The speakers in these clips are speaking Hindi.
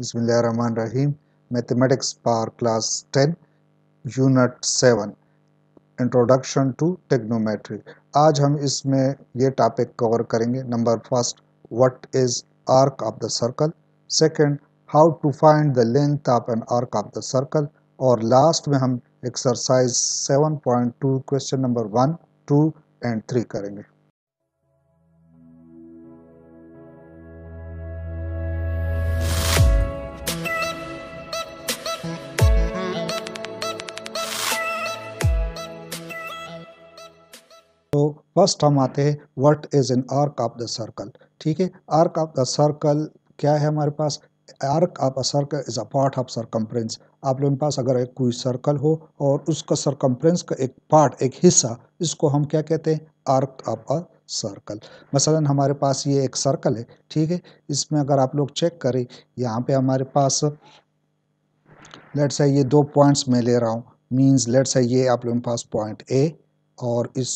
Rahim mathematics for class 10 unit 7 introduction to trigonometry आज हम इसमें ये टॉपिक कवर करेंगे number first what is arc of the circle second how to find the length of an arc of the circle और लास्ट में हम exercise 7.2 question number one two and three करेंगे तो फर्स्ट हम आते हैं what is an arc of the circle ठीक है आर्क ऑफ द सर्कल क्या है हमारे पास arc of a circle is a part of circumference आप लोगों के पास अगर एक कोई सर्कल हो और उसका सरकम्फ्रेंस का एक पार्ट एक हिस्सा इसको हम क्या कहते हैं आर्क ऑफ अ सर्कल मसलन हमारे पास ये एक सर्कल है ठीक है इसमें अगर आप लोग चेक करें यहाँ पे हमारे पास लेट से ये दो पॉइंट्स मैं ले रहा हूँ मीन्स लेट से ये आप लोगों के पास पॉइंट ए और इस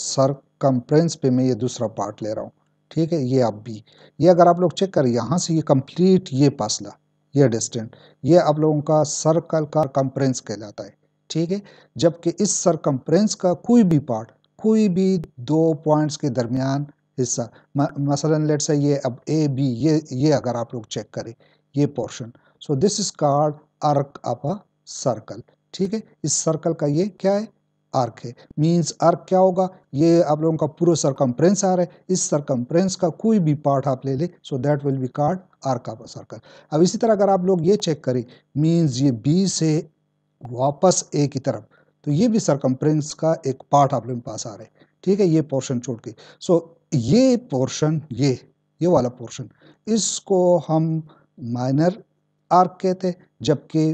सरकम्फ्रेंस पे मैं ये दूसरा पार्ट ले रहा हूँ ठीक है ये अब बी ये अगर आप लोग चेक करें यहाँ से ये कंप्लीट ये फासला ये डिस्टेंट ये आप लोगों का सर्कल का कंप्रेंस कहलाता है ठीक है जबकि इस सरकम्फ्रेंस का कोई भी पार्ट कोई भी दो पॉइंट्स के दरमियान हिस्सा मसलन लेट से ये अब ए बी ये ये अगर आप लोग चेक करें ये portion so this is called arc of a circle ठीक है इस सर्कल का ये क्या है आर्क है मीन्स आर्क क्या होगा ये आप लोगों का पूरा सरकम्फ्रेंस आ रहा है इस सरकम्फ्रेंस का कोई भी पार्ट आप ले ले so that will be called arc of circle अब इसी तरह अगर आप लोग ये चेक करें मींस ये बी से वापस ए की तरफ तो ये भी सरकम्फ्रेंस का एक पार्ट आप लोगों के पास आ रहा है ठीक है ये पोर्शन छोड़ के सो ये पोर्शन ये ये वाला पोर्शन इसको हम माइनर आर्क कहते हैं जबकि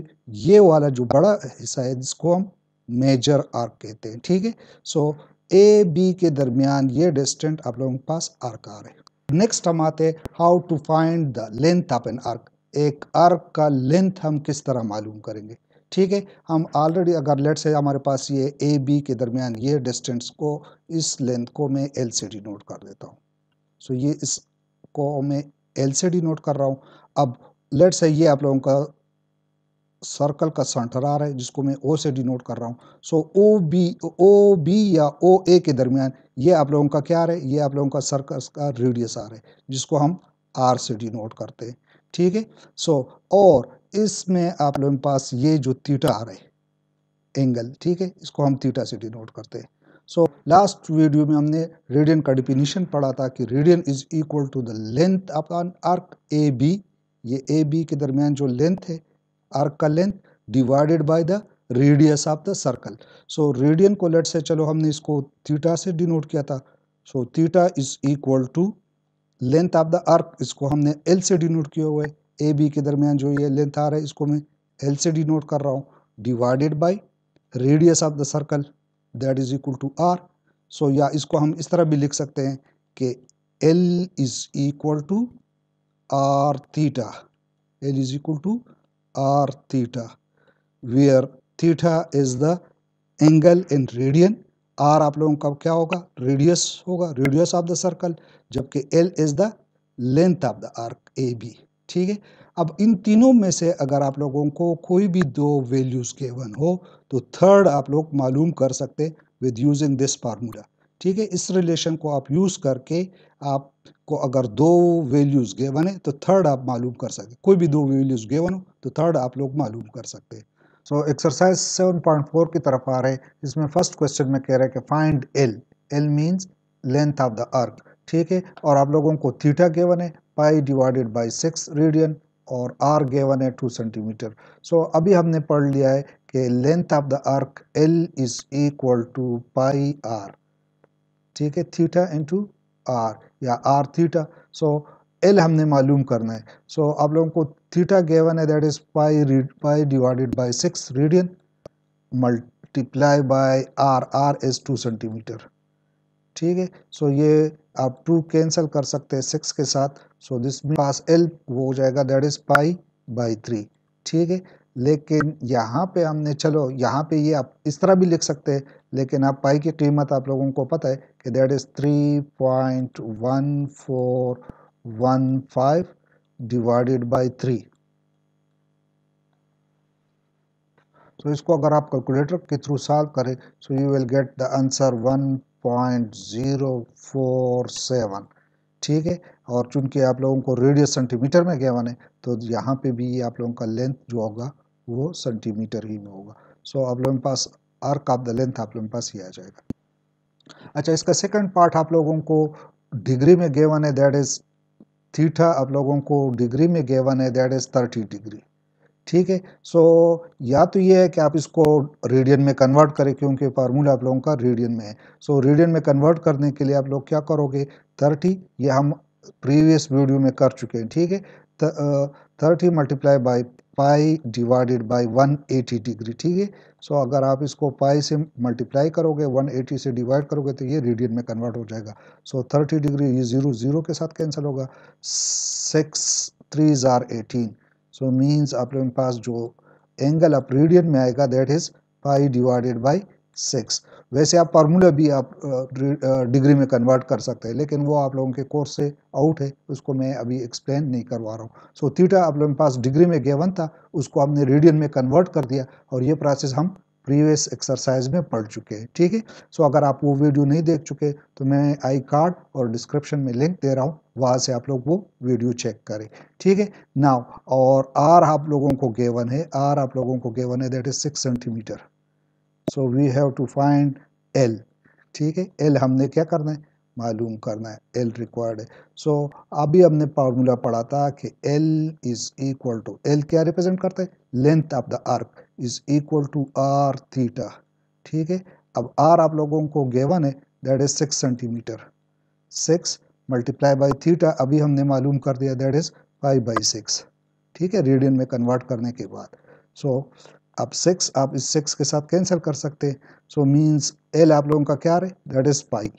ये वाला जो बड़ा हिस्सा है जिसको हम मेजर आर्क कहते हैं ठीक है सो ए बी के दरमियान ये डिस्टेंट आप लोगों के पास आर्क आ रहे हैं नेक्स्ट हम आते हैं how to find the length of an arc एक आर्क का लेंथ हम किस तरह मालूम करेंगे ठीक है हम ऑलरेडी अगर लेट से हमारे पास ये ए बी के दरमियान ये डिस्टेंस को इस लेंथ को मैं एल से डी नोट कर देता हूँ सो ये इसको मैं एल से डी नोट कर रहा हूँ अब लेट से ये आप लोगों का सर्कल का सेंटर आ रहा है जिसको मैं ओ से डिनोट कर रहा हूँ सो ओ बी ओ बी या ओ ए के दरमियान ये आप लोगों का क्या आ रहा है ये आप लोगों का सर्कल का रेडियस आ रहा है जिसको हम आर से डिनोट करते हैं ठीक है सो और इसमें आप लोगों के पास ये जो थीटा आ रहा है एंगल ठीक है इसको हम थीटा से डिनोट करते हैं सो लास्ट वीडियो में हमने रेडियन का डिफिनीशन पढ़ा था कि radian is equal to the length of arc A B ये ए बी के दरमियान जो लेंथ है arc length divided by the radius of the circle so radian को लेट से चलो हमने इसको थीटा से डिनोट किया था so theta is equal to length of the arc इसको हमने एल से डिनोट किया हुआ है ए बी के दरमियान जो ये लेंथ आ रहा है इसको मैं एल से डिनोट कर रहा हूँ divided by radius of the circle that is equal to R so या इसको हम इस तरह भी लिख सकते हैं कि l is equal to r theta l is equal to r theta where theta is the angle in radian r आप लोगों का क्या होगा रेडियस होगा रेडियस ऑफ द सर्कल जबकि l is the length of the arc A B ठीक है अब इन तीनों में से अगर आप लोगों को कोई भी दो वैल्यूज़ केवन हो तो थर्ड आप लोग मालूम कर सकते विद यूजिंग दिस फार्मूला ठीक है इस रिलेशन को आप यूज़ करके आपको अगर दो वैल्यूज़ गेवन है तो थर्ड आप मालूम कर सकते कोई भी दो वैल्यूज़ गेवन हो तो थर्ड आप लोग मालूम कर सकते हैं सो एक्सरसाइज 7.4 की तरफ आ रहे हैं इसमें फर्स्ट क्वेश्चन में कह रहे हैं कि find l l means length of the arc ठीक है और आप लोगों को थीटा गेवन है pi divided by six radian और आर गेवन है टू सेंटीमीटर सो अभी हमने पढ़ लिया है कि length of the arc l is equal to pi r ठीक है थीटा इंटू आर या आर थीटा सो एल हमने मालूम करना है सो so, आप लोगों को थीटा गेवन है that is pi read pi divided by six radian multiply by r r is two centimetre ठीक है सो ये आप टू कैंसिल कर सकते हैं सिक्स के साथ सो दिस पास एल वो हो जाएगा that is pi by three ठीक है लेकिन यहाँ पे हमने चलो यहाँ पे ये आप इस तरह भी लिख सकते हैं लेकिन आप पाई की कीमत आप लोगों को पता है कि that is three point one four one five divided by three तो इसको अगर आप कैलकुलेटर के थ्रू सॉल्व करें so you will get the answer one point zero four seven ठीक है और चूंकि आप लोगों को रेडियस सेंटीमीटर में गया है तो यहाँ पे भी आप लोगों का लेंथ जो होगा वो सेंटीमीटर ही में होगा सो so, आप लोगों के पास आर्क ऑफ द लेंथ आप लोगों के पास ही आ जाएगा अच्छा इसका सेकंड पार्ट आप लोगों को डिग्री में गेवन है दैट इज थीठा आप लोगों को डिग्री में गेवन है दैट इज थर्टी डिग्री ठीक है सो so, या तो ये है कि आप इसको रेडियन में कन्वर्ट करें क्योंकि फार्मूला आप लोगों का रेडियन में है सो so, रेडियन में कन्वर्ट करने के लिए आप लोग क्या करोगे थर्टी ये हम प्रीवियस वीडियो में कर चुके हैं ठीक है thirty multiply by pi divided by 180 degree ठीक है सो अगर आप इसको पाई से मल्टीप्लाई करोगे 180 से डिवाइड करोगे तो ये रेडियन में कन्वर्ट हो जाएगा सो so, 30 डिग्री ये जीरो जीरो के साथ कैंसिल होगा सिक्स थ्री ज़ार एटीन सो मीन्स आप लोगों के पास जो एंगल आप रेडियन में आएगा that is pi divided by six वैसे आप फार्मूला भी आप डिग्री में कन्वर्ट कर सकते हैं लेकिन वो आप लोगों के कोर्स से आउट है उसको मैं अभी एक्सप्लेन नहीं करवा रहा हूँ सो थीटा आप लोगों के पास डिग्री में गेवन था उसको आपने रेडियन में कन्वर्ट कर दिया और ये प्रोसेस हम प्रीवियस एक्सरसाइज में पढ़ चुके हैं ठीक है सो so, अगर आप वो वीडियो नहीं देख चुके तो मैं आई कार्ड और डिस्क्रिप्शन में लिंक दे रहा हूँ वहाँ से आप लोग वो वीडियो चेक करें ठीक है नाव और आर आप लोगों को गेवन है आर आप लोगों को गेवन है that is six centimetre so we have to find l ठीक है एल हमने क्या करना है मालूम करना है एल रिक्वायर्ड है सो अभी हमने फार्मूला पढ़ा था कि l is equal to l क्या रिप्रेजेंट करता है length of the arc is equal to r theta ठीक है अब आर आप लोगों को गेवन है that is six centimetre six multiply by theta अभी हमने मालूम कर दिया that is five by six ठीक है रेडियन में कन्वर्ट करने के बाद सो so, अब सिक्स आप इस सिक्स के साथ कैंसिल कर सकते हैं सो मीन्स एल आप लोगों का क्या आ रहा है दैट इज़ पाई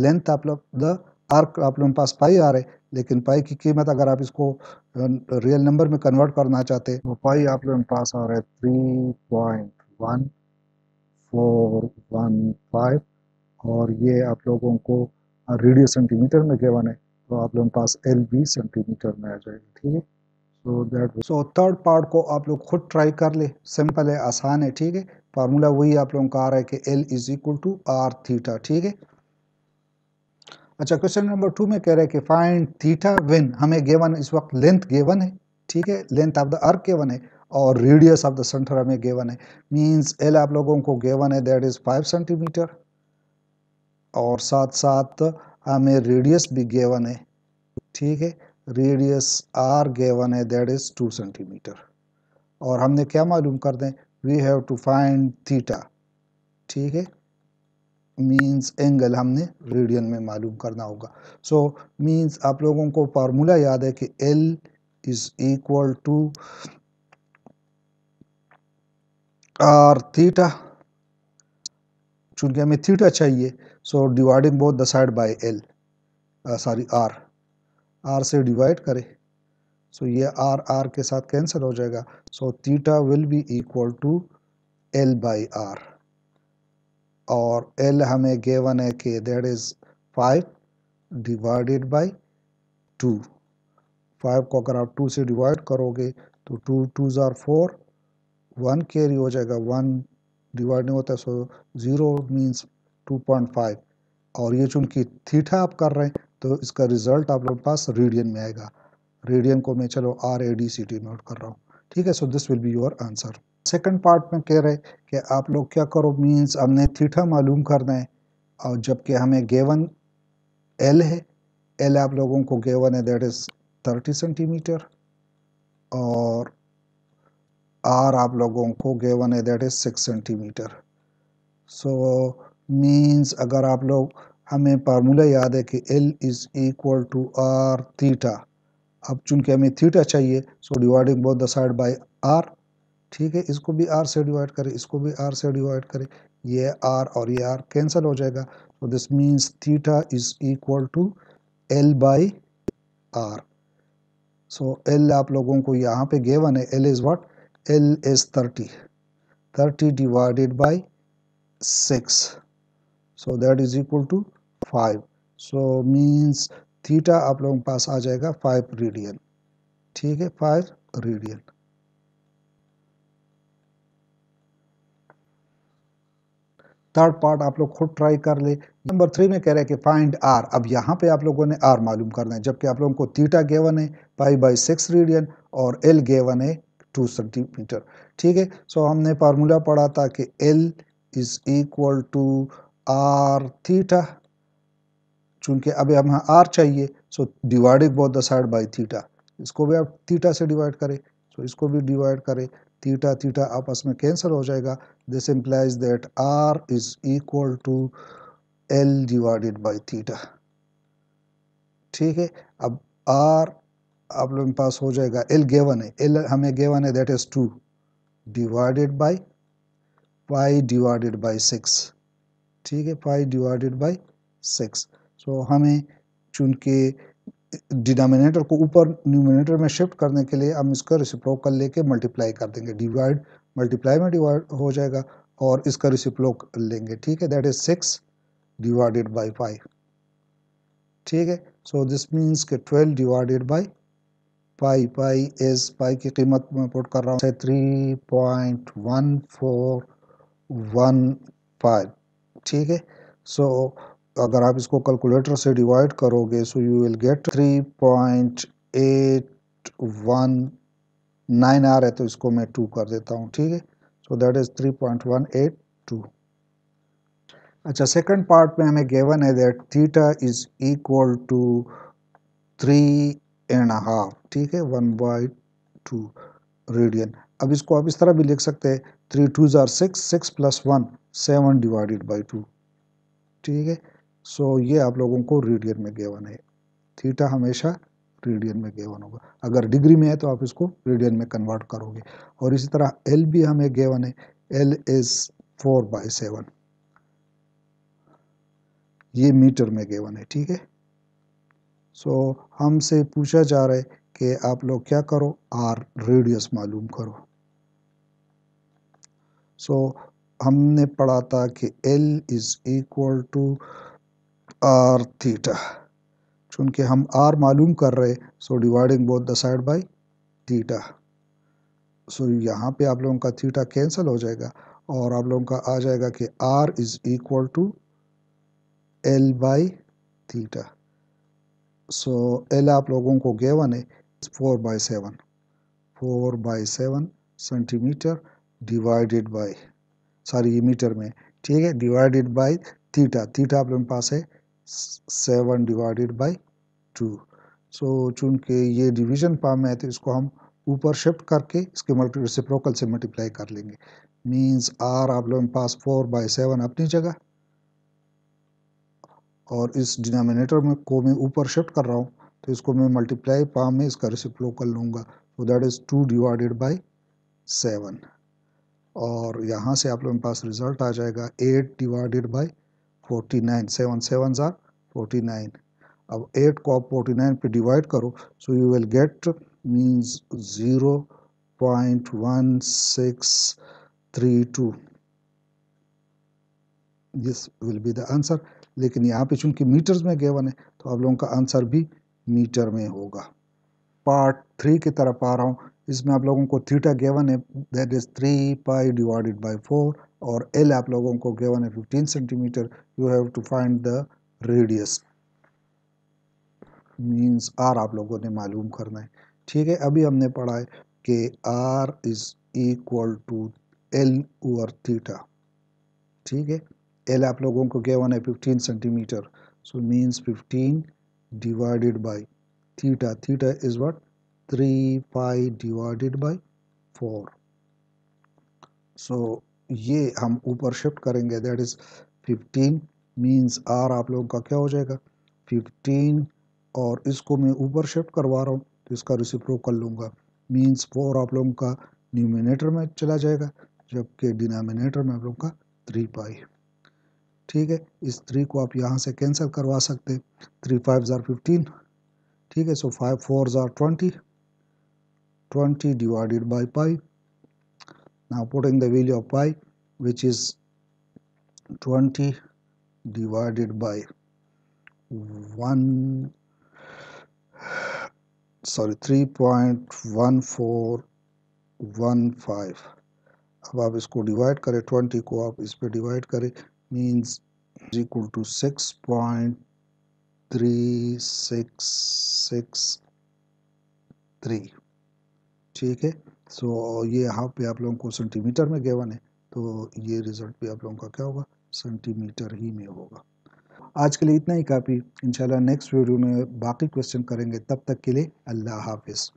लेंथ आप लोग द आर्क आप लोगों के पास पाई आ रहे लेकिन पाई की कीमत अगर आप इसको रियल नंबर में कन्वर्ट करना चाहते तो पाई आप लोगों के पास आ रहा है three point one four one five और ये आप लोगों को रेडियो सेंटीमीटर में केवन है तो आप लोगों के पास एल बी सेंटीमीटर में आ जाएगी ठीक है so that so third part को आप लोग खुद ट्राई कर ले सिंपल है आसान है ठीक है फार्मूला वही आप लोगों का आ रहा है कि l is equal to r theta ठीक है अच्छा क्वेश्चन नंबर टू में कह रहे हैं कि फाइंड थीटा विन हमें गेवन इस वक्त लेंथ गेवन है ठीक है length of the arc given है और रेडियस ऑफ द सेंटर हमें गेवन है मींस एल आप लोगों को गेवन है दैट इज फाइव सेंटीमीटर और साथ साथ हमें रेडियस भी गेवन है ठीक है रेडियस आर गेवन है दैट इज़ टू सेंटीमीटर और हमने क्या मालूम कर दें we have to find theta ठीक है मीन्स एंगल हमने रेडियन में मालूम करना होगा सो so, मीन्स आप लोगों को फार्मूला याद है कि l is equal to r theta चूंकि हमें थीटा चाहिए so dividing both the side by l sorry r r से डिवाइड करें सो ये आर आर के साथ कैंसिल हो जाएगा so theta will be equal to l by r और एल हमें गेवन है के that is five divided by two five को अगर आप टू से डिवाइड करोगे तो टू टू ज़ार फोर वन कैरी हो जाएगा वन डिवाइड नहीं होता so zero means two point five और ये चूंकि थीठा आप कर रहे हैं तो इसका रिजल्ट आप लोगों के पास रेडियन में आएगा रेडियन को मैं चलो R A D C T note कर रहा हूँ ठीक है so this will be your answer second part में कह रहे कि आप लोग क्या करो मींस हमने थीठा मालूम करना है और जबकि हमें गेवन एल है एल आप लोगों को गेवन है दैट इज़ थर्टी सेंटीमीटर और आर आप लोगों को गेवन है that is six centimetre so means अगर आप लोग हमें फार्मूला याद है कि l is equal to r theta अब चूंकि हमें थीटा चाहिए so dividing both the side by r ठीक है इसको भी आर से डिवाइड करें इसको भी आर से डिवाइड करें ये आर और ये आर कैंसिल हो जाएगा तो this means theta is equal to l by r so l आप लोगों को यहाँ पे गेवन है l is what l is thirty thirty divided by six so that is equal to five so means theta आप लोगों के पास आ जाएगा फाइव रेडियन ठीक है फाइव रेडियन थर्ड पार्ट आप लोग खुद ट्राई कर ले नंबर थ्री में कह रहे हैं कि फाइंड आर अब यहाँ पे आप लोगों ने आर मालूम करना है जबकि आप लोगों को थीटा गेवन है पाई बाई सिक्स रेडियन और एल गेवन है टू सेंटीमीटर ठीक है सो हमने फार्मूला पढ़ा था कि l is equal to r theta चूंकि अब हमें आर चाहिए so divided both the side by theta इसको भी आप थीटा से डिवाइड करें सो इसको भी डिवाइड करें थीटा थीटा आपस में कैंसिल हो जाएगा this implies that r is equal to l divided by theta ठीक है अब आर आप लोगों के पास हो जाएगा एल गेवन है एल हमें गेवन है that is two divided by pi divided by six ठीक है pi divided by six so तो so, हमें चूँकि डिनोमिनेटर को ऊपर न्यूमिनेटर में शिफ्ट करने के लिए हम इसका रिसिप्रोकल लेके मल्टीप्लाई कर देंगे डिवाइड मल्टीप्लाई में डिवाइड हो जाएगा और इसका रिसिप्रोक लेंगे ठीक है that is six divided by five ठीक है सो दिस मीन्स के twelve divided by pi pi is pi की कीमत मैं पुट कर रहा हूँ three point one four one five ठीक है सो so, अगर आप इसको कैलकुलेटर से डिवाइड करोगे so you will get three point eight one nine आ रहा है तो इसको मैं टू कर देता हूँ ठीक है so that is three point one eight two अच्छा सेकंड पार्ट में हमें गेवन है that theta is equal to three and half ठीक है वन बाई टू रेडियन अब इसको आप इस तरह भी लिख सकते हैं थ्री टू ज़ार six six plus one seven divided by two ठीक है सो ये आप लोगों को रेडियन में गेवन है थीटा हमेशा रेडियन में गेवन होगा अगर डिग्री में है तो आप इसको रेडियन में कन्वर्ट करोगे और इसी तरह एल भी हमें गेवन है l is four by seven ये मीटर में गेवन है ठीक है सो हमसे पूछा जा रहा है कि आप लोग क्या करो आर रेडियस मालूम करो सो so, हमने पढ़ा था कि l is equal to r theta चूंकि हम आर मालूम कर रहे so dividing both the side by theta so यहाँ पे आप लोगों का थीटा कैंसिल हो जाएगा और आप लोगों का आ जाएगा कि r is equal to l by theta so l आप लोगों को गेवन है four by seven four by seven centimetre divided by sorry ये मीटर में ठीक है डिवाइडेड बाई थीटा थीटा आप लोगों के पास है seven divided by two so चूँकि ये डिवीजन में है तो इसको हम ऊपर शिफ्ट करके इसके मल्टी रिसिप्रोकल से मल्टीप्लाई कर लेंगे मींस आर आप लोगों के पास फोर बाई सेवन अपनी जगह और इस डिनोमिनेटर में को मैं ऊपर शिफ्ट कर रहा हूँ तो इसको मैं मल्टीप्लाई पाम में इसका रिसिप्रोकल लूँगा तो that is two divided by seven और यहाँ से आप लोगों के पास रिज़ल्ट आ जाएगा eight divided by 49 seven sevens are 49 अब 8 को आप 49 पे डिवाइड करो so you will get means 0.1632 this will be the answer लेकिन यहाँ पे चूंकि मीटर्स में गेवन है तो आप लोगों का आंसर भी मीटर में होगा पार्ट थ्री की तरफ आ रहा हूँ इसमें आप लोगों को थीटा गेवन है that is three pi divided by four और एल आप लोगों को गेवन है fifteen centimetre you have to find the radius means r आप लोगों ने मालूम करना है ठीक है अभी हमने पढ़ा है कि r is equal to l over theta ठीक है एल आप लोगों को गेवन है fifteen centimetre so means fifteen divided by theta theta is what three pi divided by four so ये हम ऊपर शिफ्ट करेंगे that is fifteen means r आप लोगों का क्या हो जाएगा फिफ्टीन और इसको मैं ऊपर शिफ्ट करवा रहा हूँ तो इसका रिसिप्रो कर लूँगा मीन्स फोर आप लोगों का न्यूमिनेटर में चला जाएगा जबकि डिनोमिनेटर में आप लोगों का थ्री पाई ठीक है इस थ्री को आप यहाँ से कैंसिल करवा सकते हैं थ्री फाइव ज़ार फिफ्टीन ठीक है सो फाइव फोर ज़ार twenty twenty divided by pi Now putting the value of pi which is 20 divided by 1 sorry 3.1415 अब आप इसको डिवाइड करें 20 को आप इस पे डिवाइड करें मींस इक्वल टू 6.3663 ठीक है सो ये यहाँ पे आप लोगों को सेंटीमीटर में गेवन है तो ये रिज़ल्ट भी आप लोगों का क्या होगा सेंटीमीटर ही में होगा आज के लिए इतना ही काफ़ी इंशाल्लाह नेक्स्ट वीडियो में बाकी क्वेश्चन करेंगे तब तक के लिए अल्लाह हाफिज़